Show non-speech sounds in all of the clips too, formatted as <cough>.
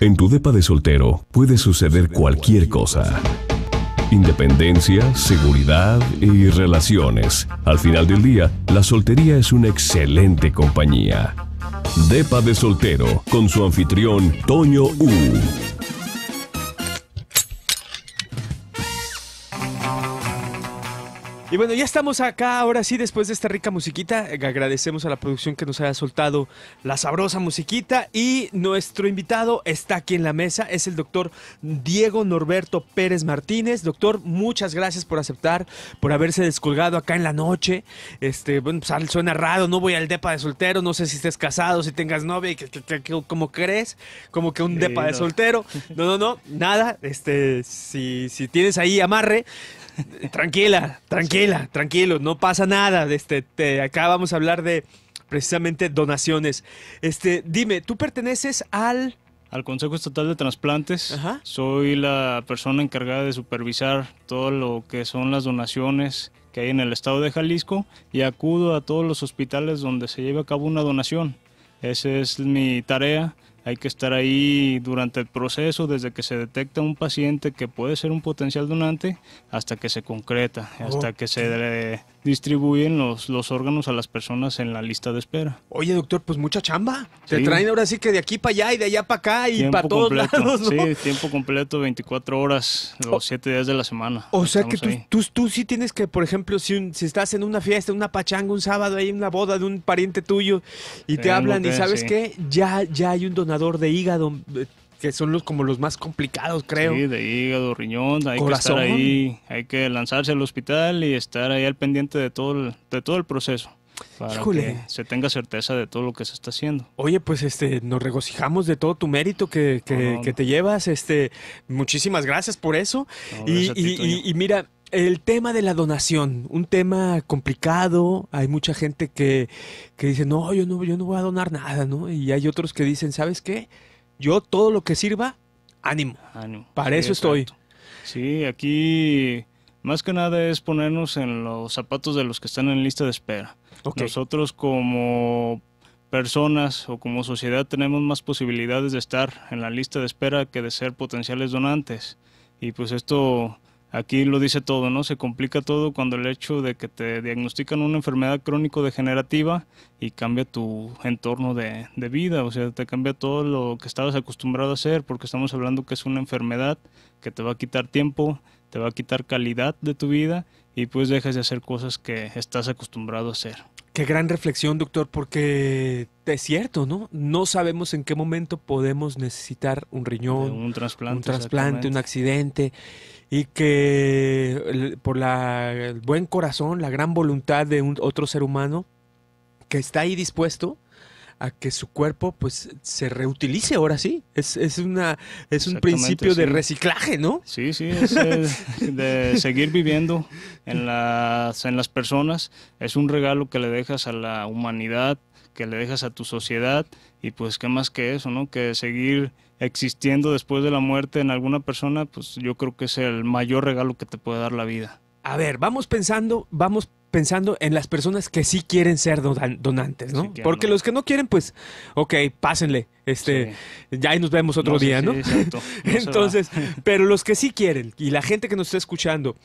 En tu depa de soltero puede suceder cualquier cosa. Independencia, seguridad y relaciones. Al final del día, la soltería es una excelente compañía. Depa de soltero con su anfitrión Toño U. Y bueno, ya estamos acá, ahora sí, después de esta rica musiquita, eh, agradecemos a la producción que nos haya soltado la sabrosa musiquita y nuestro invitado está aquí en la mesa, es el doctor Diego Norberto Pérez Martínez. Doctor, muchas gracias por aceptar, por haberse descolgado acá en la noche. Este, bueno, pues, suena raro, no voy al depa de soltero, no sé si estés casado, si tengas novia, y como crees, como que un depa de soltero. No, no, no, nada, este, si, si tienes ahí amarre, <laughs> tranquila, tranquila, tranquilo, no pasa nada. Este, acá vamos a hablar de precisamente donaciones. Este, dime, ¿tú perteneces al al Consejo Estatal de Transplantes. Soy la persona encargada de supervisar todo lo que son las donaciones que hay en el estado de Jalisco y acudo a todos los hospitales donde se lleve a cabo una donación. Esa es mi tarea hay que estar ahí durante el proceso, desde que se detecta un paciente que puede ser un potencial donante hasta que se concreta, hasta que se distribuyen los, los órganos a las personas en la lista de espera. Oye, doctor, pues mucha chamba. Te traen ahora sí que de aquí para allá y de allá para acá y para todos lados. Sí, tiempo completo, 24 horas, los 7 días de la semana. O sea que tú, tú, tú, sí tienes que, por ejemplo, si, si estás en una fiesta, una pachanga, un sábado, hay una boda de un pariente tuyo y te hablan y sabes qué, ya, ya hay un donante de hígado, eh, que son los como los más complicados, creo. Sí, de hígado, riñón, hay que estar ahí, hay que lanzarse al hospital y estar ahí al pendiente de todo el, de todo el proceso. que se tenga certeza de todo lo que se está haciendo. Oye, pues este, nos regocijamos de todo tu mérito que, te llevas. Este, muchísimas gracias por eso. y mira, el tema de la donación, un tema complicado. Hay mucha gente que, dice, no yo, no, yo no voy a donar nada, ¿no? Y hay otros que dicen, ¿sabes qué? Yo todo lo que sirva, ánimo. Para eso estoy. Sí, aquí más que nada es ponernos en los zapatos de los que están en lista de espera. Nosotros como personas o como sociedad tenemos más posibilidades de estar en la lista de espera que de ser potenciales donantes. Y pues esto aquí lo dice todo, ¿no? Se complica todo cuando el hecho de que te diagnostican una enfermedad crónico-degenerativa y cambia tu entorno de, vida, o sea, te cambia todo lo que estabas acostumbrado a hacer, porque estamos hablando que es una enfermedad que te va a quitar tiempo, te va a quitar calidad de tu vida y pues dejas de hacer cosas que estás acostumbrado a hacer. Qué gran reflexión, doctor, porque es cierto, ¿no? No sabemos en qué momento podemos necesitar un riñón, un trasplante, un, accidente, y que por la, el buen corazón, la gran voluntad de un, otro ser humano que está ahí dispuesto, a que su cuerpo pues se reutilice ahora sí. Es, es una, es un principio de reciclaje, ¿no? Sí, sí, es, eh, <laughs> de seguir viviendo en las, en las personas. Es un regalo que le dejas a la humanidad, que le dejas a tu sociedad y pues qué más que eso, ¿no? Que seguir existiendo después de la muerte en alguna persona, pues yo creo que es el mayor regalo que te puede dar la vida. A ver, vamos pensando, vamos pensando en las personas que sí quieren ser donantes, ¿no? Porque los que no quieren, pues, ok, pásenle, este, ya ahí nos vemos otro día, ¿no? <laughs> Entonces, pero los que sí quieren y la gente que nos está escuchando,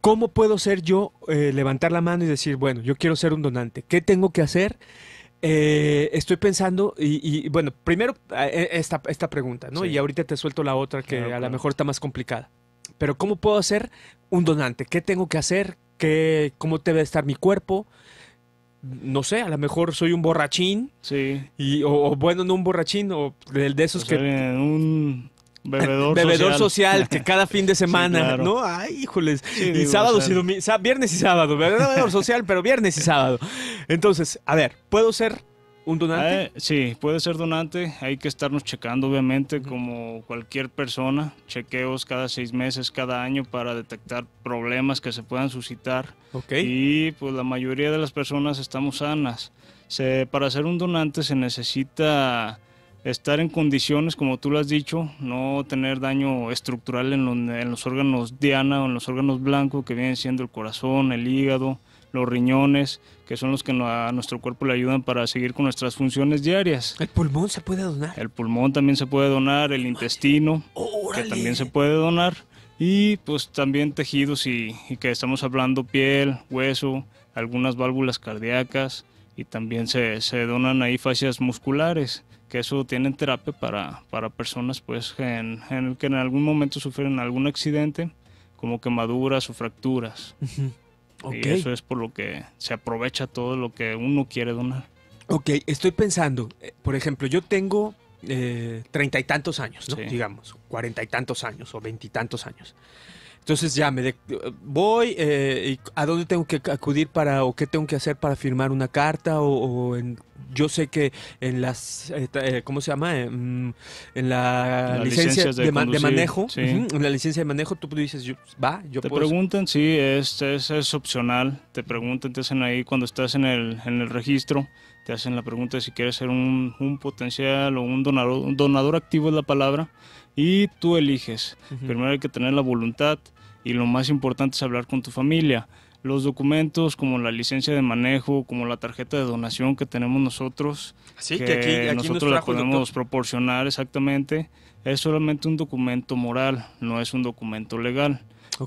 ¿cómo puedo ser yo eh, levantar la mano y decir, bueno, yo quiero ser un donante? ¿Qué tengo que hacer? Eh, estoy pensando, y, bueno, primero eh, esta, esta pregunta, ¿no? Y ahorita te suelto la otra que a lo mejor está más complicada. Pero ¿cómo puedo ser un donante? ¿Qué tengo que hacer? qué, cómo debe estar mi cuerpo. No sé, a lo mejor soy un borrachín. Sí. o, bueno, no un borrachín, o el de esos que. Un bebedor, <laughs> bebedor social. que cada fin de <laughs> semana, ¿no? Ay, híjoles. sábado y sábados o sea, y domingos. Viernes y sábado, bebedor social, pero viernes y sábado. Entonces, a ver, puedo ser ¿Un donante? Ah, eh, sí, puede ser donante. Hay que estarnos checando, obviamente, como cualquier persona. Chequeos cada seis meses, cada año, para detectar problemas que se puedan suscitar. Okay. Y pues la mayoría de las personas estamos sanas. para ser un donante se necesita estar en condiciones, como tú lo has dicho, no tener daño estructural en en los órganos diana o en los órganos blancos, que vienen siendo el corazón, el hígado, los riñones, que son los que a nuestro cuerpo le ayudan para seguir con nuestras funciones diarias. ¿El pulmón se puede donar? El pulmón también se puede donar, el intestino, que también se puede donar, y pues también tejidos y, que estamos hablando piel, hueso, algunas válvulas cardíacas, y también se, donan ahí fascias musculares que eso tienen terapia para, para personas pues en, que en algún momento sufren algún accidente como quemaduras o fracturas. Y eso es por lo que se aprovecha todo lo que uno quiere donar. Ok, estoy pensando, eh, por ejemplo, yo tengo eh, treinta y tantos años, digamos, cuarenta y tantos años o veintitantos años. Entonces ya me eh, voy, ¿a dónde tengo que acudir para o qué tengo que hacer para firmar una carta o en yo sé que en las, eh, eh, ¿cómo se llama? Em, en, la, licencia de, manejo, en la licencia de manejo, tú pues dices, va, yo te puedo... Te preguntan, sí, es, es, opcional, te preguntan, te hacen ahí cuando estás en el, en el registro, te hacen la pregunta de si quieres ser un, potencial o un donador, un donador activo es la palabra, y tú eliges. Primero hay que tener la voluntad y lo más importante es hablar con tu familia los documentos como la licencia de manejo, como la tarjeta de donación que tenemos nosotros. que, nosotros la podemos proporcionar exactamente. Es solamente un documento moral, no es un documento legal.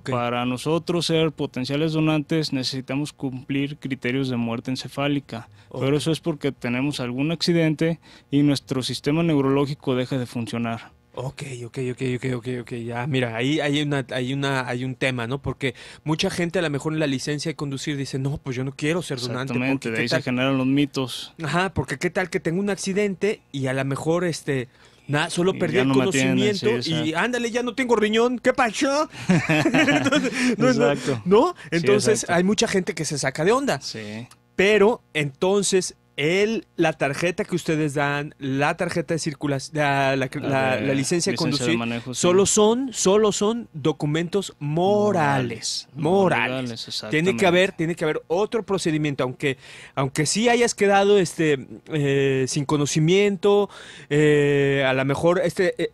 Para nosotros ser potenciales donantes necesitamos cumplir criterios de muerte encefálica, pero eso es porque tenemos algún accidente y nuestro sistema neurológico deja de funcionar. Ok, ok, ok, ok, ok, ok, ya, mira, ahí hay una, hay una, hay un tema, ¿no? Porque mucha gente a lo mejor en la licencia de conducir dice, no, pues yo no quiero ser donante. Exactamente, de ahí se generan los mitos. Ajá, porque qué tal que tengo un accidente y a lo mejor, este, nada, solo perdí el conocimiento y ándale, ya no tengo riñón, ¿qué pasó? <laughs> exacto. ¿No? Entonces hay mucha gente que se saca de onda. Sí. Pero entonces el, la tarjeta que ustedes dan, la tarjeta de circulación, la, licencia de conducir, solo son, solo son documentos morales, morales. tiene que haber, tiene que haber otro procedimiento, aunque, aunque sí hayas quedado este eh, sin conocimiento, eh, a lo mejor este eh,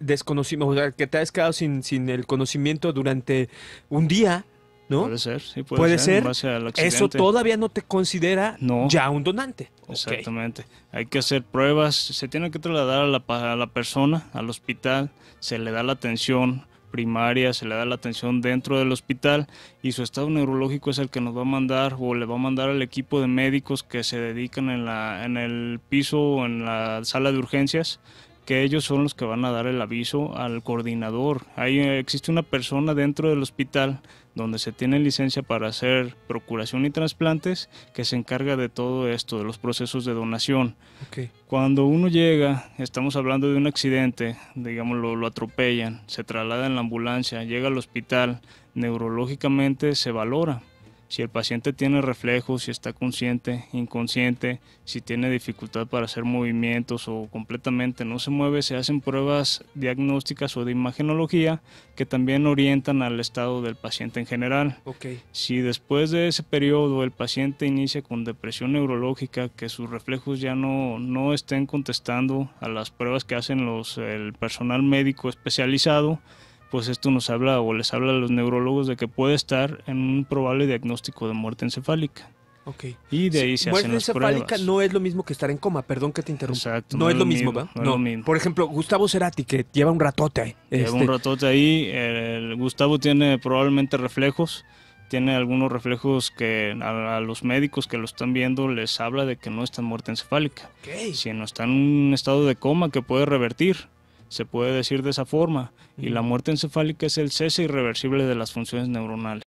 que te has quedado sin, sin el conocimiento durante un día Puede ser, sí, puede, ser. Eso todavía no te considera ya un donante. Exactamente. Hay que hacer pruebas, se tiene que trasladar a la, persona al hospital, se le da la atención primaria, se le da la atención dentro del hospital y su estado neurológico es el que nos va a mandar o le va a mandar al equipo de médicos que se dedican en, en el piso o en la sala de urgencias que ellos son los que van a dar el aviso al coordinador. Ahí eh, existe una persona dentro del hospital donde se tiene licencia para hacer procuración y trasplantes que se encarga de todo esto, de los procesos de donación. Cuando uno llega, estamos hablando de un accidente, digamos, lo, lo atropellan, se traslada en la ambulancia, llega al hospital, neurológicamente se valora si el paciente tiene reflejos, si está consciente, inconsciente, si tiene dificultad para hacer movimientos o completamente no se mueve, se hacen pruebas diagnósticas o de imagenología que también orientan al estado del paciente en general. Okay. Si después de ese periodo el paciente inicia con depresión neurológica, que sus reflejos ya no, no estén contestando a las pruebas que hacen los, el personal médico especializado, pues esto nos habla o les habla a los neurólogos de que puede estar en un probable diagnóstico de muerte encefálica. Ok. Y de ahí se hacen las encefálica no es lo mismo que estar en coma, perdón que te interrumpa. Exacto, no, es lo mismo, No, Por ejemplo, Gustavo Cerati, que lleva un ratote ahí. Lleva un este, ratote ahí. El Gustavo tiene probablemente reflejos, tiene algunos reflejos que a, los médicos que lo están viendo les habla de que no está en muerte encefálica. Si no está en un estado de coma que puede revertir se puede decir de esa forma, y la muerte encefálica es el cese irreversible de las funciones neuronales.